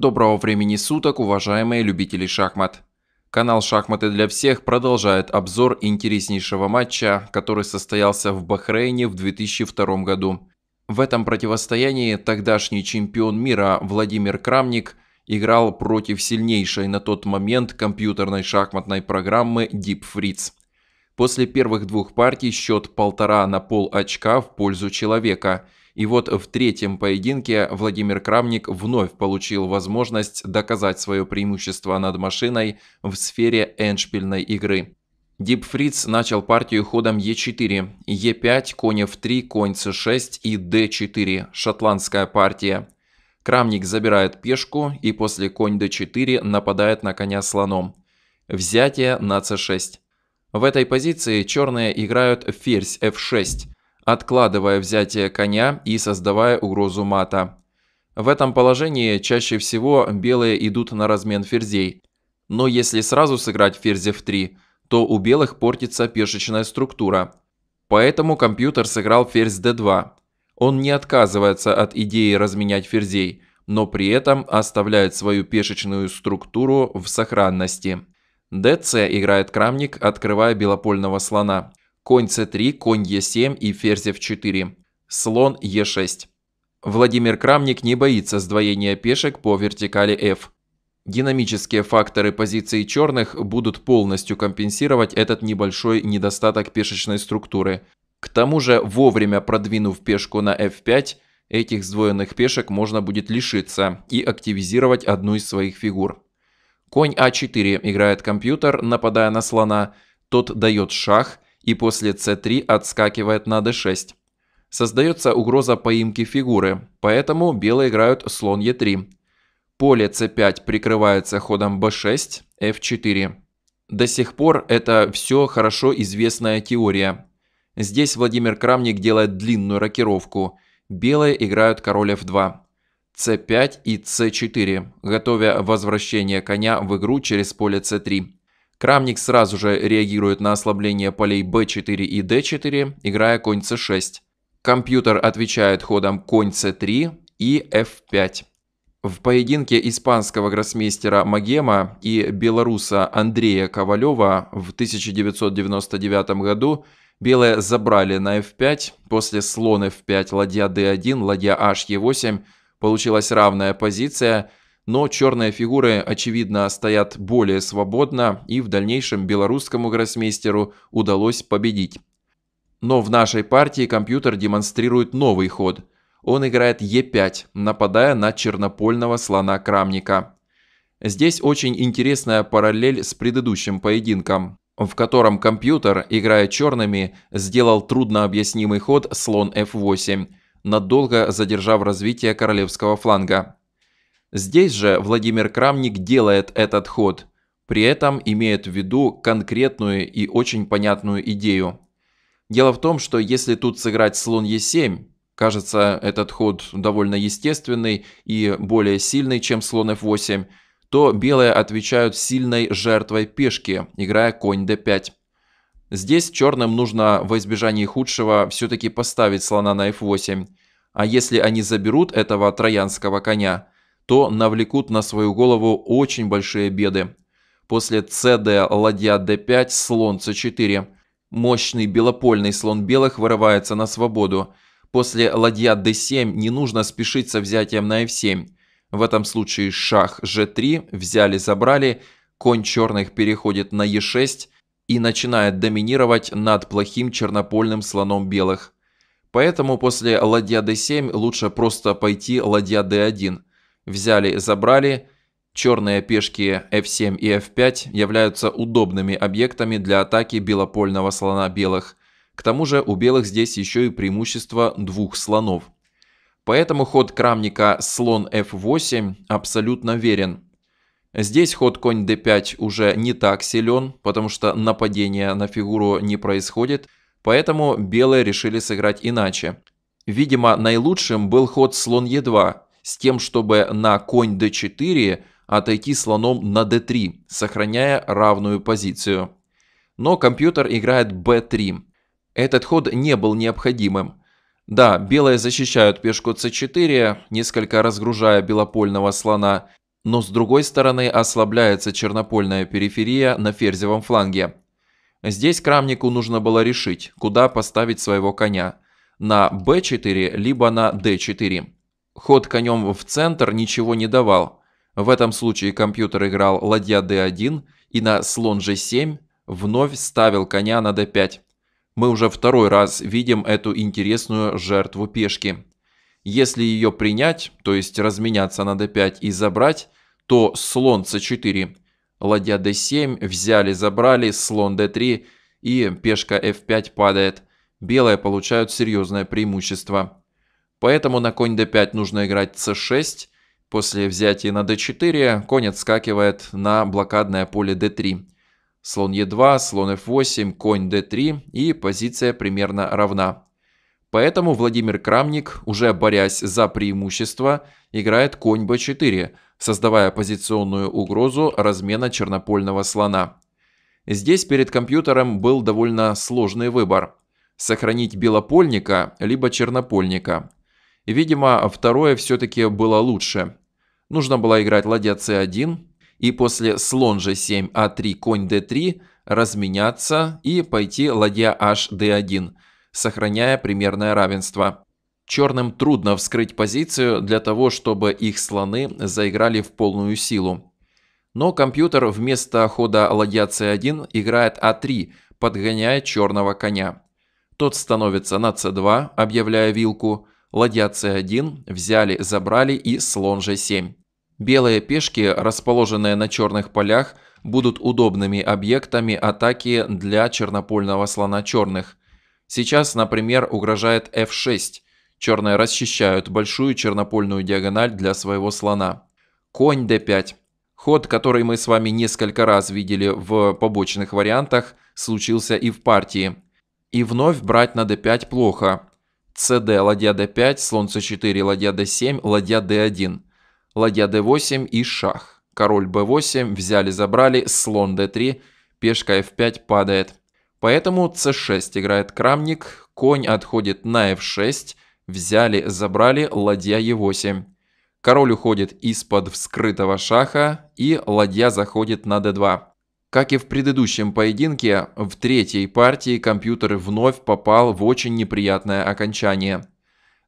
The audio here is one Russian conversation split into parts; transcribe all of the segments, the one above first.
Доброго времени суток, уважаемые любители шахмат. Канал «Шахматы для всех» продолжает обзор интереснейшего матча, который состоялся в Бахрейне в 2002 году. В этом противостоянии тогдашний чемпион мира Владимир Крамник играл против сильнейшей на тот момент компьютерной шахматной программы Deep Fritz. После первых двух партий счет полтора на пол очка в пользу человека – и вот в третьем поединке Владимир Крамник вновь получил возможность доказать свое преимущество над машиной в сфере эндшпильной игры. Дип Фриц начал партию ходом Е4, Е5, конь F3, конь c 6 и d 4 шотландская партия. Крамник забирает пешку и после конь d4 нападает на коня слоном. Взятие на c6. В этой позиции черные играют ферзь f6 откладывая взятие коня и создавая угрозу мата. В этом положении чаще всего белые идут на размен ферзей. Но если сразу сыграть ферзь f 3, то у белых портится пешечная структура. Поэтому компьютер сыграл ферзь d2. Он не отказывается от идеи разменять ферзей, но при этом оставляет свою пешечную структуру в сохранности. dc играет крамник, открывая белопольного слона конь c3, конь e7 и ферзь f4, слон e6. Владимир Крамник не боится сдвоения пешек по вертикали f. Динамические факторы позиции черных будут полностью компенсировать этот небольшой недостаток пешечной структуры. К тому же, вовремя продвинув пешку на f5, этих сдвоенных пешек можно будет лишиться и активизировать одну из своих фигур. Конь а4 играет компьютер, нападая на слона, тот дает шах – и после c3 отскакивает на d6. Создается угроза поимки фигуры, поэтому белые играют слон e3. Поле c5 прикрывается ходом b6, f4. До сих пор это все хорошо известная теория. Здесь Владимир Крамник делает длинную рокировку. Белые играют король f2. c5 и c4, готовя возвращение коня в игру через поле c3. Крамник сразу же реагирует на ослабление полей b4 и d4, играя конь c6. Компьютер отвечает ходом конь c3 и f5. В поединке испанского гроссмейстера Магема и белоруса Андрея Ковалева в 1999 году белые забрали на f5, после слон f5, ладья d1, ладья h e8, получилась равная позиция – но черные фигуры, очевидно, стоят более свободно, и в дальнейшем белорусскому гроссмейстеру удалось победить. Но в нашей партии компьютер демонстрирует новый ход. Он играет Е5, нападая на чернопольного слона Крамника. Здесь очень интересная параллель с предыдущим поединком, в котором компьютер, играя черными, сделал труднообъяснимый ход слон F8, надолго задержав развитие королевского фланга. Здесь же Владимир Крамник делает этот ход, при этом имеет в виду конкретную и очень понятную идею. Дело в том, что если тут сыграть слон e7, кажется этот ход довольно естественный и более сильный, чем слон f8, то белые отвечают сильной жертвой пешки, играя конь d5. Здесь черным нужно во избежании худшего все-таки поставить слона на f8. А если они заберут этого троянского коня – то навлекут на свою голову очень большие беды. После CD ладья D5, слон C4. Мощный белопольный слон белых вырывается на свободу. После ладья D7 не нужно спешить со взятием на F7. В этом случае шах G3, взяли-забрали, конь черных переходит на E6 и начинает доминировать над плохим чернопольным слоном белых. Поэтому после ладья D7 лучше просто пойти ладья D1 взяли забрали. Черные пешки f7 и f5 являются удобными объектами для атаки белопольного слона белых. К тому же у белых здесь еще и преимущество двух слонов. Поэтому ход крамника слон f8 абсолютно верен. Здесь ход конь d5 уже не так силен, потому что нападение на фигуру не происходит, поэтому белые решили сыграть иначе. Видимо, наилучшим был ход слон e2, с тем, чтобы на конь d4 отойти слоном на d3, сохраняя равную позицию. Но компьютер играет b3. Этот ход не был необходимым. Да, белые защищают пешку c4, несколько разгружая белопольного слона, но с другой стороны ослабляется чернопольная периферия на ферзевом фланге. Здесь крамнику нужно было решить, куда поставить своего коня – на b4 либо на d4. Ход конем в центр ничего не давал. В этом случае компьютер играл ладья d1 и на слон g7 вновь ставил коня на d5. Мы уже второй раз видим эту интересную жертву пешки. Если ее принять, то есть разменяться на d5 и забрать, то слон c4, ладья d7, взяли, забрали, слон d3 и пешка f5 падает. Белые получают серьезное преимущество. Поэтому на конь d5 нужно играть c6. После взятия на d4 конь отскакивает на блокадное поле d3. Слон e2, слон f8, конь d3 и позиция примерно равна. Поэтому Владимир Крамник, уже борясь за преимущество, играет конь b4, создавая позиционную угрозу размена чернопольного слона. Здесь перед компьютером был довольно сложный выбор. Сохранить белопольника, либо чернопольника видимо, второе все-таки было лучше. Нужно было играть ладья c1 и после слон g7, a 3 конь d3 разменяться и пойти ладья h d1, сохраняя примерное равенство. Черным трудно вскрыть позицию для того, чтобы их слоны заиграли в полную силу. Но компьютер вместо хода ладья c1 играет a а 3 подгоняя черного коня. Тот становится на c2, объявляя вилку – ладья c1 взяли, забрали и слон g7. Белые пешки, расположенные на черных полях, будут удобными объектами атаки для чернопольного слона черных. Сейчас, например, угрожает f6. Черные расчищают большую чернопольную диагональ для своего слона. Конь d5. Ход, который мы с вами несколько раз видели в побочных вариантах, случился и в партии. И вновь брать на d5 плохо, CD ладья D5, слон C4, ладья D7, ладья D1, ладья D8 и шах. Король B8, взяли-забрали, слон D3, пешка F5 падает. Поэтому C6 играет крамник, конь отходит на F6, взяли-забрали, ладья E8. Король уходит из-под вскрытого шаха и ладья заходит на d2. Как и в предыдущем поединке, в третьей партии компьютер вновь попал в очень неприятное окончание.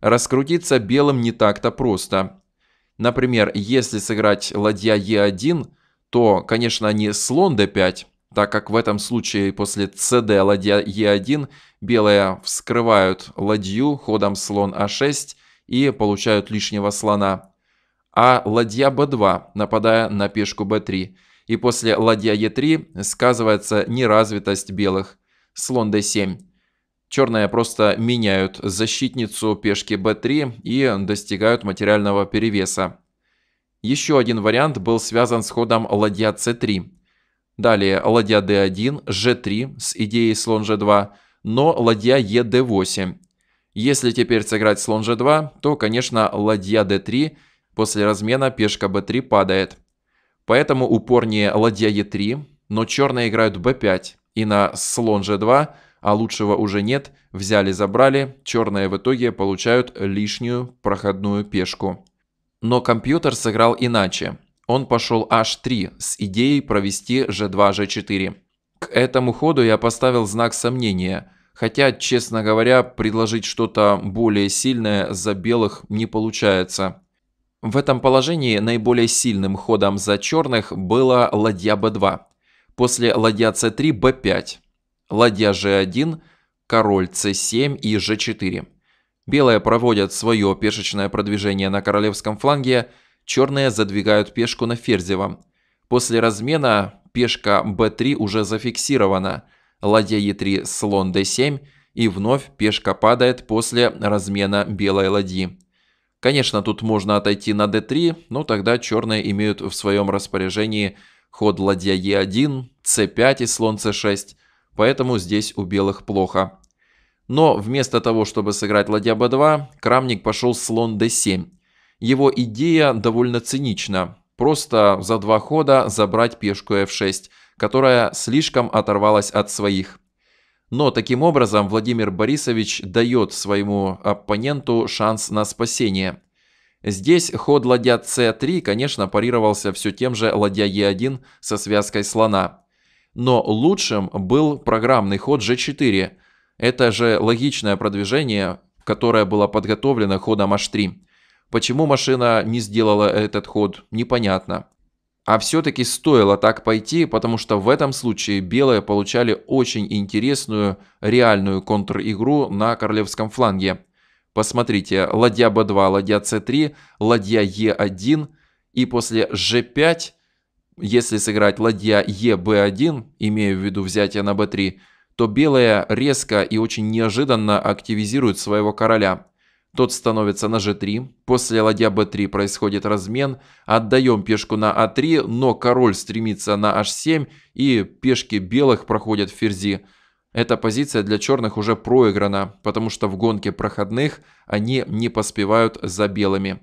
Раскрутиться белым не так-то просто. Например, если сыграть ладья e 1 то, конечно, не слон d5, так как в этом случае после cd ладья Е1 белые вскрывают ладью ходом слон a а 6 и получают лишнего слона, а ладья b2, нападая на пешку b3, и после ладья Е3 сказывается неразвитость белых. Слон D7. Черные просто меняют защитницу пешки b3 и достигают материального перевеса. Еще один вариант был связан с ходом ладья c3. Далее ладья d1, g3 с идеей слон g2, но ладья e 8 Если теперь сыграть слон g2, то, конечно, ладья d3 после размена пешка b3 падает. Поэтому упорнее ладья e 3 но черные играют b 5 и на слон G2, а лучшего уже нет, взяли-забрали, черные в итоге получают лишнюю проходную пешку. Но компьютер сыграл иначе. Он пошел H3 с идеей провести G2, G4. К этому ходу я поставил знак сомнения, хотя, честно говоря, предложить что-то более сильное за белых не получается. В этом положении наиболее сильным ходом за черных было ладья b2, после ладья c3 b5, ладья g1, король c7 и g4. Белые проводят свое пешечное продвижение на королевском фланге, черные задвигают пешку на ферзевом. После размена пешка b3 уже зафиксирована, ладья e3, слон d7 и вновь пешка падает после размена белой ладьи. Конечно, тут можно отойти на d3, но тогда черные имеют в своем распоряжении ход ладья e1, c5 и слон c6, поэтому здесь у белых плохо. Но вместо того, чтобы сыграть ладья b2, Крамник пошел слон d7. Его идея довольно цинична. Просто за два хода забрать пешку f6, которая слишком оторвалась от своих. Но таким образом Владимир Борисович дает своему оппоненту шанс на спасение. Здесь ход ладья c3, конечно, парировался все тем же ладья e1 со связкой слона. Но лучшим был программный ход g4. Это же логичное продвижение, которое было подготовлено ходом h3. Почему машина не сделала этот ход, непонятно. А все-таки стоило так пойти, потому что в этом случае белые получали очень интересную реальную контр-игру на королевском фланге. Посмотрите, ладья b2, ладья c3, ладья e1 и после g5, если сыграть ладья eb1, имея в виду взятие на b3, то белые резко и очень неожиданно активизируют своего короля – тот становится на g3, после ладья b3 происходит размен, отдаем пешку на a3, а но король стремится на h7 и пешки белых проходят в ферзи. Эта позиция для черных уже проиграна, потому что в гонке проходных они не поспевают за белыми.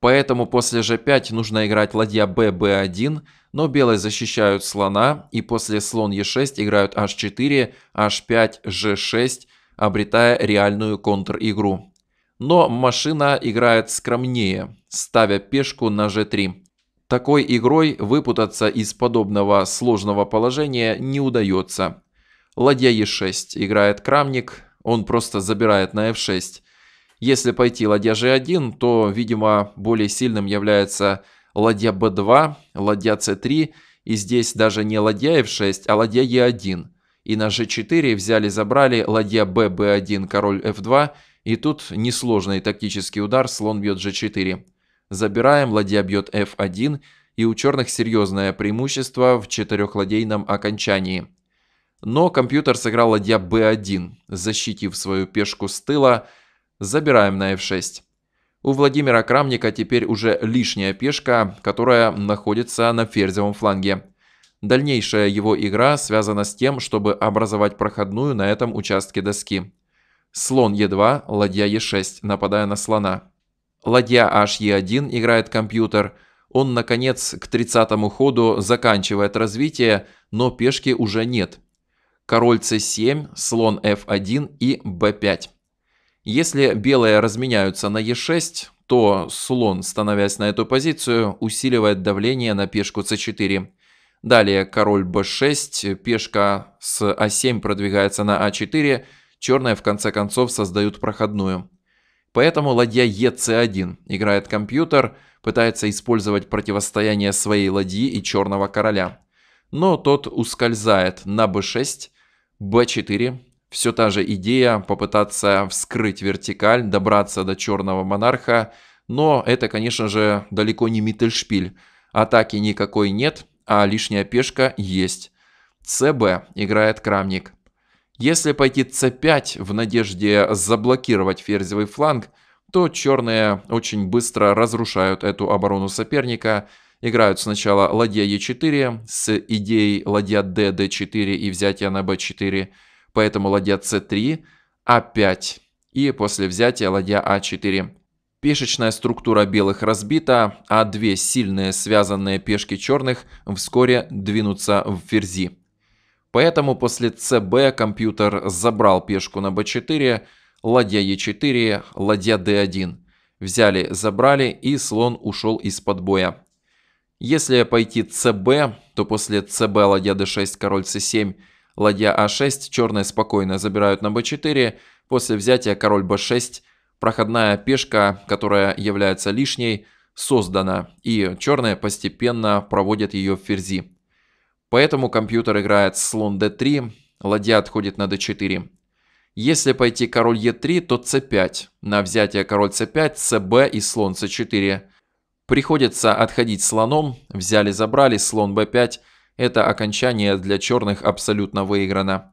Поэтому после g5 нужно играть ладья b, b1, но белые защищают слона, и после слон e6 играют h4, h5, g6, обретая реальную контр-игру но машина играет скромнее, ставя пешку на g3. Такой игрой выпутаться из подобного сложного положения не удается. Ладья e6 играет крамник, он просто забирает на f6. Если пойти ладья g1, то, видимо, более сильным является ладья b2, ладья c3, и здесь даже не ладья f6, а ладья e1. И на g4 взяли-забрали ладья b, b1, король f2, и тут несложный тактический удар, слон бьет g4. Забираем, ладья бьет f1, и у черных серьезное преимущество в четырехладейном окончании. Но компьютер сыграл ладья b1, защитив свою пешку с тыла, забираем на f6. У Владимира Крамника теперь уже лишняя пешка, которая находится на ферзевом фланге. Дальнейшая его игра связана с тем, чтобы образовать проходную на этом участке доски слон Е2, ладья Е6, нападая на слона. Ладья HE1 играет компьютер. Он, наконец, к 30-му ходу заканчивает развитие, но пешки уже нет. Король c7, слон f1 и b5. Если белые разменяются на e6, то слон, становясь на эту позицию, усиливает давление на пешку c4. Далее король b6, пешка с a7 а продвигается на a4, а черные в конце концов создают проходную. Поэтому ладья ЕЦ1 играет компьютер, пытается использовать противостояние своей ладьи и черного короля. Но тот ускользает на b6, b4. Все та же идея попытаться вскрыть вертикаль, добраться до черного монарха. Но это, конечно же, далеко не Миттельшпиль. Атаки никакой нет, а лишняя пешка есть. ЦБ играет Крамник. Если пойти c5 в надежде заблокировать ферзевый фланг, то черные очень быстро разрушают эту оборону соперника, играют сначала ладья e4 с идеей ладья d, d4 и взятия на b4, поэтому ладья c3, a5 а и после взятия ладья a а 4 Пешечная структура белых разбита, а две сильные связанные пешки черных вскоре двинутся в ферзи. Поэтому после ЦБ компьютер забрал пешку на b4, ладья e4, ладья d1. Взяли, забрали и слон ушел из-под боя. Если пойти ЦБ, то после ЦБ ладья d6, король c7, ладья a а 6 черные спокойно забирают на b4, после взятия король b6, проходная пешка, которая является лишней, создана, и черные постепенно проводят ее в ферзи. Поэтому компьютер играет слон d3, ладья отходит на d4. Если пойти король e3, то c5. На взятие король c5, cb и слон c4. Приходится отходить слоном, взяли-забрали, слон b5. Это окончание для черных абсолютно выиграно.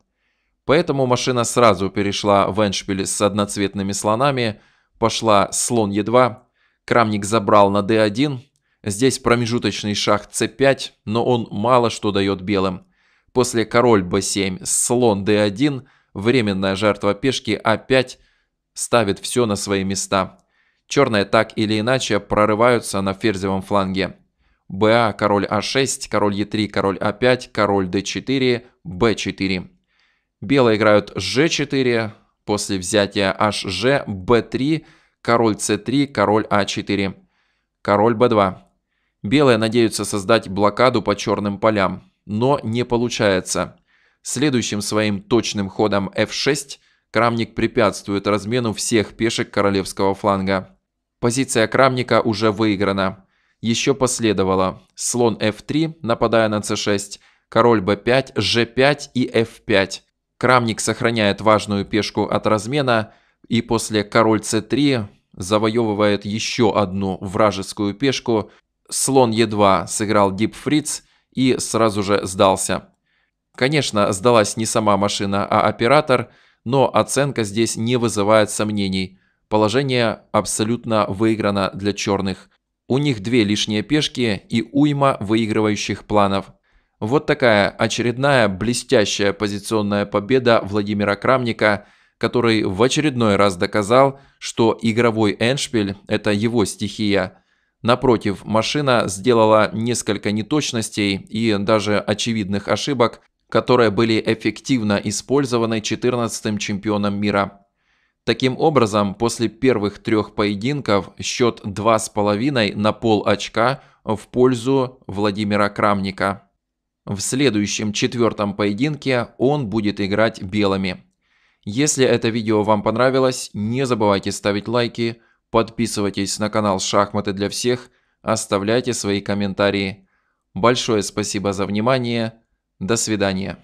Поэтому машина сразу перешла в эндшпиль с одноцветными слонами, пошла слон e2, крамник забрал на d1, Здесь промежуточный шах c5, но он мало что дает белым. После король b7, слон d1, временная жертва пешки a5 а ставит все на свои места. Черные так или иначе прорываются на ферзевом фланге. ba, а король a6, а король e3, король a5, король d4, b4. Белые играют g4, после взятия hg, b3, король c3, король a 4 король b2. Белые надеются создать блокаду по черным полям, но не получается. Следующим своим точным ходом f6 Крамник препятствует размену всех пешек королевского фланга. Позиция Крамника уже выиграна. Еще последовало слон f3, нападая на c6, король b5, g5 и f5. Крамник сохраняет важную пешку от размена и после король c3 завоевывает еще одну вражескую пешку, Слон Е2 сыграл Дип Фриц и сразу же сдался. Конечно, сдалась не сама машина, а оператор, но оценка здесь не вызывает сомнений. Положение абсолютно выиграно для черных. У них две лишние пешки и уйма выигрывающих планов. Вот такая очередная блестящая позиционная победа Владимира Крамника, который в очередной раз доказал, что игровой эншпиль – это его стихия – Напротив, машина сделала несколько неточностей и даже очевидных ошибок, которые были эффективно использованы 14-м чемпионом мира. Таким образом, после первых трех поединков счет 2,5 на пол очка в пользу Владимира Крамника. В следующем четвертом поединке он будет играть белыми. Если это видео вам понравилось, не забывайте ставить лайки – Подписывайтесь на канал «Шахматы для всех», оставляйте свои комментарии. Большое спасибо за внимание. До свидания.